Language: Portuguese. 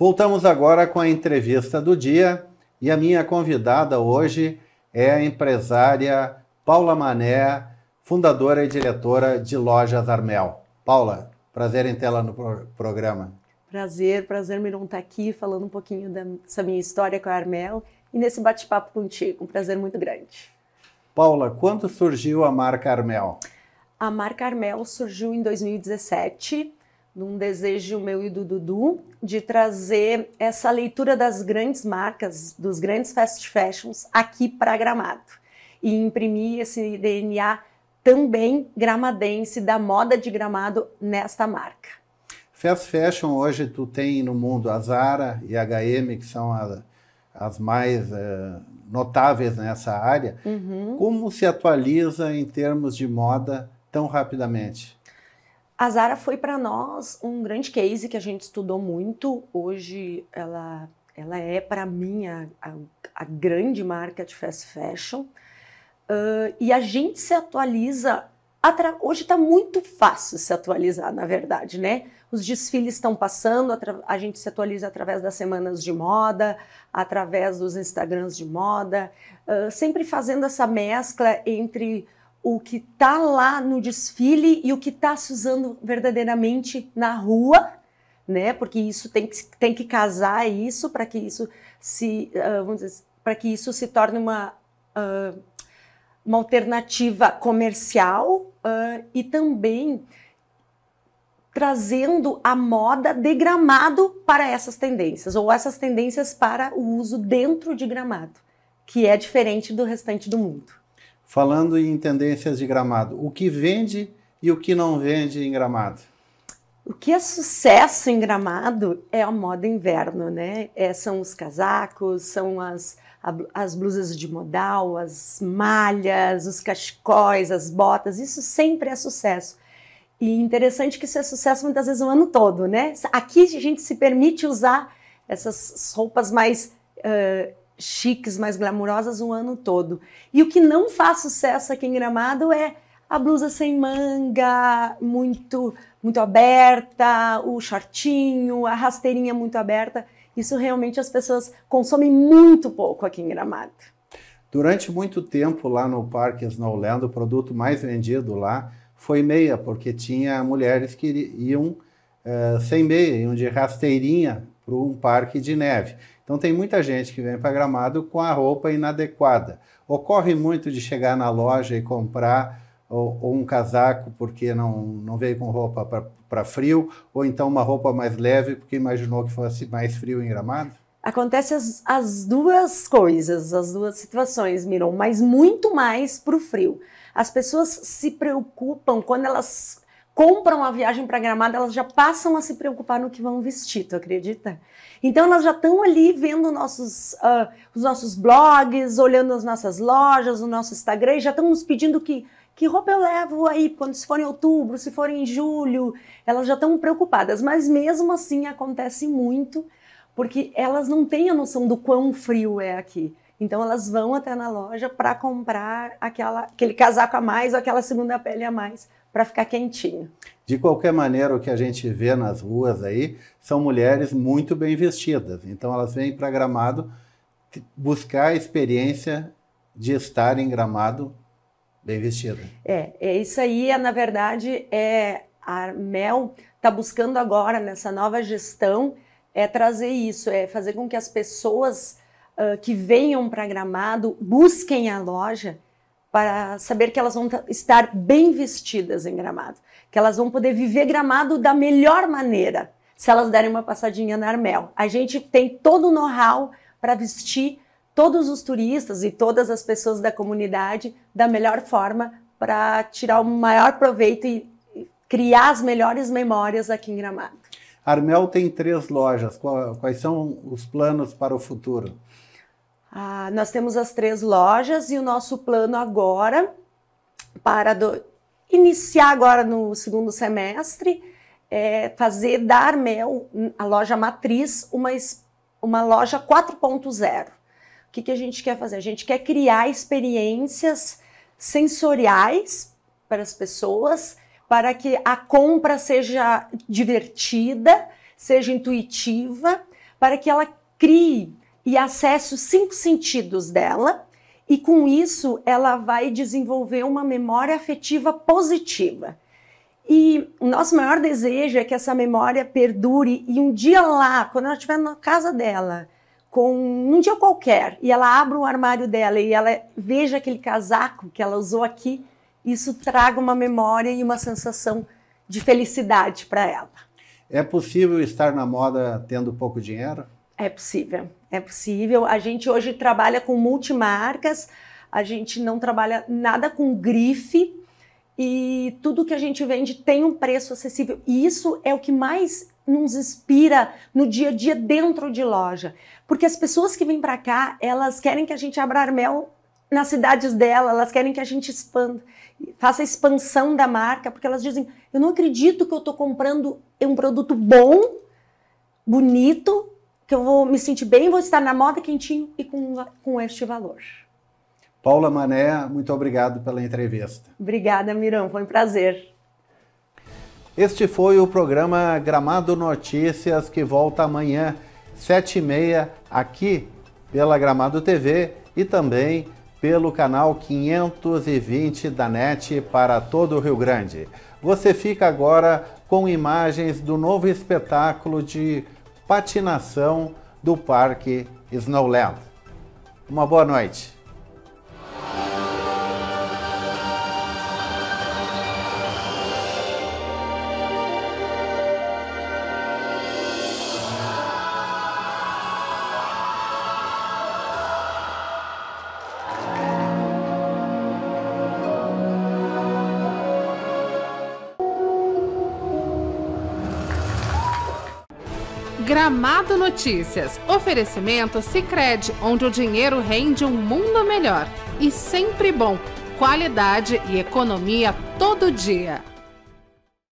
Voltamos agora com a entrevista do dia e a minha convidada hoje é a empresária Paula Mané, fundadora e diretora de Lojas Armel. Paula, prazer em tê-la no programa. Prazer, prazer Miron estar tá aqui falando um pouquinho dessa minha história com a Armel e nesse bate-papo contigo. Um prazer muito grande. Paula, quando surgiu a marca Armel? A marca Armel surgiu em 2017 num desejo meu e do Dudu de trazer essa leitura das grandes marcas, dos grandes fast fashions aqui para Gramado e imprimir esse DNA também gramadense da moda de Gramado nesta marca. Fast fashion hoje tu tem no mundo a Zara e a H&M que são a, as mais é, notáveis nessa área. Uhum. Como se atualiza em termos de moda tão rapidamente? A Zara foi para nós um grande case que a gente estudou muito. Hoje ela, ela é para mim a, a, a, grande marca de fast fashion. Uh, e a gente se atualiza. Hoje está muito fácil se atualizar, na verdade, né? Os desfiles estão passando, a gente se atualiza através das semanas de moda, através dos Instagrams de moda, uh, sempre fazendo essa mescla entre o que está lá no desfile e o que está se usando verdadeiramente na rua, né? Porque isso tem que, tem que casar isso para que isso se uh, vamos dizer para que isso se torne uma uh, uma alternativa comercial uh, e também trazendo a moda de gramado para essas tendências ou essas tendências para o uso dentro de gramado, que é diferente do restante do mundo falando em tendências de gramado, o que vende e o que não vende em gramado? O que é sucesso em gramado é a moda inverno, né? É, são os casacos, são as, as blusas de modal, as malhas, os cachecóis, as botas, isso sempre é sucesso. E interessante que isso é sucesso muitas vezes o ano todo, né? Aqui a gente se permite usar essas roupas mais uh, chiques, mais glamurosas o ano todo. E o que não faz sucesso aqui em Gramado é a blusa sem manga, muito muito aberta, o shortinho, a rasteirinha muito aberta. Isso realmente as pessoas consomem muito pouco aqui em Gramado. Durante muito tempo lá no Parque Snowland, o produto mais vendido lá foi meia, porque tinha mulheres que iam uh, eh, sem meia, iam de rasteirinha para um parque de neve. Então tem muita gente que vem para Gramado com a roupa inadequada. Ocorre muito de chegar na loja e comprar ou, ou um casaco porque não, não veio com roupa para frio, ou então uma roupa mais leve porque imaginou que fosse mais frio em Gramado? Acontece as, as duas coisas, as duas situações, Miron, mas muito mais para o frio. As pessoas se preocupam quando elas compram a viagem para Gramado, elas já passam a se preocupar no que vão vestir, tu acredita? Então elas já estão ali vendo nossos, uh, os nossos blogs, olhando as nossas lojas, o nosso Instagram, e já estão nos pedindo que, que roupa eu levo aí, quando se for em outubro, se for em julho, elas já estão preocupadas, mas mesmo assim acontece muito, porque elas não têm a noção do quão frio é aqui. Então elas vão até na loja para comprar aquela, aquele casaco a mais ou aquela segunda pele a mais para ficar quentinho. De qualquer maneira, o que a gente vê nas ruas aí são mulheres muito bem vestidas. Então elas vêm para Gramado buscar a experiência de estar em Gramado bem vestida. É, é isso aí. É, na verdade, é a Mel está buscando agora nessa nova gestão é trazer isso, é fazer com que as pessoas que venham para Gramado, busquem a loja para saber que elas vão estar bem vestidas em Gramado, que elas vão poder viver Gramado da melhor maneira, se elas derem uma passadinha na Armel. A gente tem todo o know-how para vestir todos os turistas e todas as pessoas da comunidade da melhor forma para tirar o maior proveito e criar as melhores memórias aqui em Gramado. Armel tem três lojas. Quais são os planos para o futuro? Ah, nós temos as três lojas e o nosso plano agora para do, iniciar agora no segundo semestre é fazer dar mel hum, a loja matriz, uma, uma loja 4.0. O que, que a gente quer fazer? A gente quer criar experiências sensoriais para as pessoas, para que a compra seja divertida, seja intuitiva, para que ela crie e acesso os cinco sentidos dela, e com isso ela vai desenvolver uma memória afetiva positiva. E o nosso maior desejo é que essa memória perdure e um dia lá, quando ela estiver na casa dela, com um dia qualquer, e ela abra o armário dela e ela veja aquele casaco que ela usou aqui, isso traga uma memória e uma sensação de felicidade para ela. É possível estar na moda tendo pouco dinheiro? É possível. É possível. A gente hoje trabalha com multimarcas, a gente não trabalha nada com grife e tudo que a gente vende tem um preço acessível. E isso é o que mais nos inspira no dia a dia dentro de loja. Porque as pessoas que vêm para cá, elas querem que a gente abra armel nas cidades dela, elas querem que a gente expanda, faça a expansão da marca, porque elas dizem: eu não acredito que eu estou comprando um produto bom, bonito, que eu vou me sentir bem, vou estar na moda quentinho e com, com este valor. Paula Mané, muito obrigado pela entrevista. Obrigada, Mirão, foi um prazer. Este foi o programa Gramado Notícias, que volta amanhã, 7h30, aqui pela Gramado TV e também pelo canal 520 da NET para todo o Rio Grande. Você fica agora com imagens do novo espetáculo de patinação do Parque Snowland. Uma boa noite. Gramado Notícias. Oferecimento Cicred, onde o dinheiro rende um mundo melhor. E sempre bom. Qualidade e economia todo dia.